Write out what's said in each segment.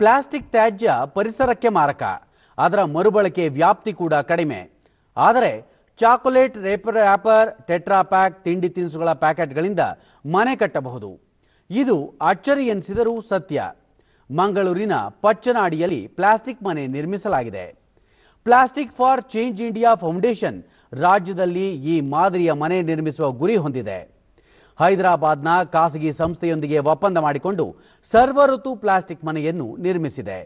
plastic ತ್ಯಾಜ್ಯ ಪರಿಸರಕ್ಕೆ ಮಾರಕ ಅದರ ಮರುಬಳಕೆ ವ್ಯಾಪ್ತಿ ಕೂಡ ಕಡಿಮೆ ಆದರೆ chocolate wrapper wrapper tetra pack ತಿಂಡಿ ತಿನಿಸುಗಳ ಪ್ಯಾಕೆಟ್ಗಳಿಂದ ಮನೆ ಕಟ್ಟಬಹುದು ಇದು ಅಚ್ಚರಿ ಎನಿಸಿದರೂ ಸತ್ಯ ಮಂಗಳೂರಿನ ಪಚ್ಚನಾಡಿಯಲ್ಲಿ ಪ್ಲಾಸ್ಟಿಕ್ ಮನೆ ನಿರ್ಮಿಸಲಾಗಿದೆ plastic for change India foundation ರಾಜ್ಯದಲ್ಲಿ ಈ ಮಾದರಿಯ ಮನೆ ನಿರ್ಮಿಸುವ ಗುರಿ ಹೊಂದಿದೆ ಹೈದರಾಬಾದ್ನ ಖಾಸಗಿ ಸಂಸ್ಥೆಯೊಂದಿಗೆ ಒಪ್ಪಂದ ಮಾಡಿಕೊಂಡು ಸರ್ವಋತು ಪ್ಲಾಸ್ಟಿಕ್ ಮನೆಯನ್ನು ನಿರ್ಮಿಸಿದೆ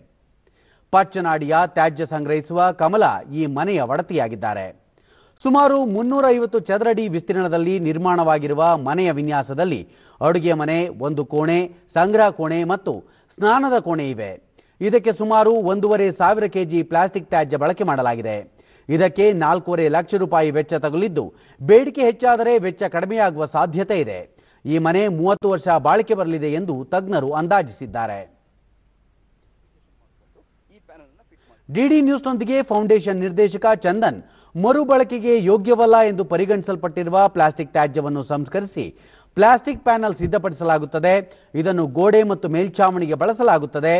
ಪಚ್ಚನಾಡಿಯ ತ್ಯಾಜ್ಯ ಸಂಗ್ರಹಿಸುವ ಕಮಲ ಈ ಮನೆಯ ಒಡತಿಯಾಗಿದ್ದಾರೆ ಸುಮಾರು ಮುನ್ನೂರ ಐವತ್ತು ಚದರಡಿ ವಿಸ್ತೀರ್ಣದಲ್ಲಿ ನಿರ್ಮಾಣವಾಗಿರುವ ಮನೆಯ ವಿನ್ಯಾಸದಲ್ಲಿ ಅಡುಗೆ ಮನೆ ಒಂದು ಕೋಣೆ ಸಂಗ್ರಹ ಕೋಣೆ ಮತ್ತು ಸ್ನಾನದ ಕೋಣೆ ಇವೆ ಇದಕ್ಕೆ ಸುಮಾರು ಒಂದೂವರೆ ಸಾವಿರ ಕೆಜಿ ಪ್ಲಾಸ್ಟಿಕ್ ತ್ಯಾಜ್ಯ ಬಳಕೆ ಮಾಡಲಾಗಿದೆ ಇದಕ್ಕೆ ನಾಲ್ಕೂವರೆ ಲಕ್ಷ ರೂಪಾಯಿ ವೆಚ್ಚ ತಗುಲಿದ್ದು ಬೇಡಿಕೆ ಹೆಚ್ಚಾದರೆ ವೆಚ್ಚ ಕಡಿಮೆಯಾಗುವ ಸಾಧ್ಯತೆ ಇದೆ ಈ ಮನೆ ಮೂವತ್ತು ವರ್ಷ ಬಾಳಿಕೆ ಬರಲಿದೆ ಎಂದು ತಜ್ಞರು ಅಂದಾಜಿಸಿದ್ದಾರೆ ಡಿಡಿ ನ್ಯೂಸ್ನೊಂದಿಗೆ ಫೌಂಡೇಶನ್ ನಿರ್ದೇಶಕ ಚಂದನ್ ಮರುಬಳಕೆಗೆ ಯೋಗ್ಯವಲ್ಲ ಎಂದು ಪರಿಗಣಿಸಲ್ಪಟ್ಟಿರುವ ಪ್ಲಾಸ್ಟಿಕ್ ತ್ಯಾಜ್ಯವನ್ನು ಸಂಸ್ಕರಿಸಿ ಪ್ಲಾಸ್ಟಿಕ್ ಪ್ಯಾನಲ್ ಸಿದ್ಧಪಡಿಸಲಾಗುತ್ತದೆ ಇದನ್ನು ಗೋಡೆ ಮತ್ತು ಮೇಲ್ಛಾವಣಿಗೆ ಬಳಸಲಾಗುತ್ತದೆ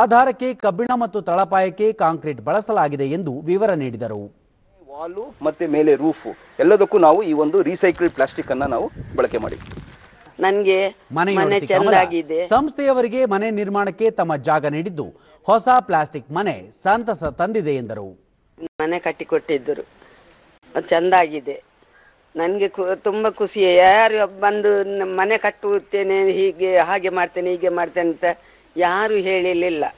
ಆಧಾರಕ್ಕೆ ಕಬ್ಬಿಣ ಮತ್ತು ತಳಪಾಯಕ್ಕೆ ಕಾಂಕ್ರೀಟ್ ಬಳಸಲಾಗಿದೆ ಎಂದು ವಿವರ ನೀಡಿದರು ವಾಲು ಮತ್ತೆ ಮೇಲೆ ರೂಫು ಎಲ್ಲದಕ್ಕೂ ನಾವು ಈ ಒಂದು ರೀಸೈಕಲ್ಡ್ ಪ್ಲಾಸ್ಟಿಕ್ ಅನ್ನ ನಾವು ಬಳಕೆ ಮಾಡಿ ನನಗೆ ಮನೆ ಚೆನ್ನಾಗಿದೆ ಸಂಸ್ಥೆಯವರಿಗೆ ಮನೆ ನಿರ್ಮಾಣಕ್ಕೆ ತಮ್ಮ ಜಾಗ ನೀಡಿದ್ದು ಹೊಸ ಪ್ಲಾಸ್ಟಿಕ್ ಮನೆ ಸಂತಸ ತಂದಿದೆ ಎಂದರು ಮನೆ ಕಟ್ಟಿಕೊಟ್ಟಿದ್ದರು ಚೆಂದಾಗಿದೆ ನನಗೆ ತುಂಬ ಖುಷಿ ಯಾರು ಬಂದು ಮನೆ ಕಟ್ಟುತ್ತೇನೆ ಹೀಗೆ ಹಾಗೆ ಮಾಡ್ತೇನೆ ಹೀಗೆ ಮಾಡ್ತೇನೆ ಅಂತ ಯಾರು ಹೇಳಿರಲಿಲ್ಲ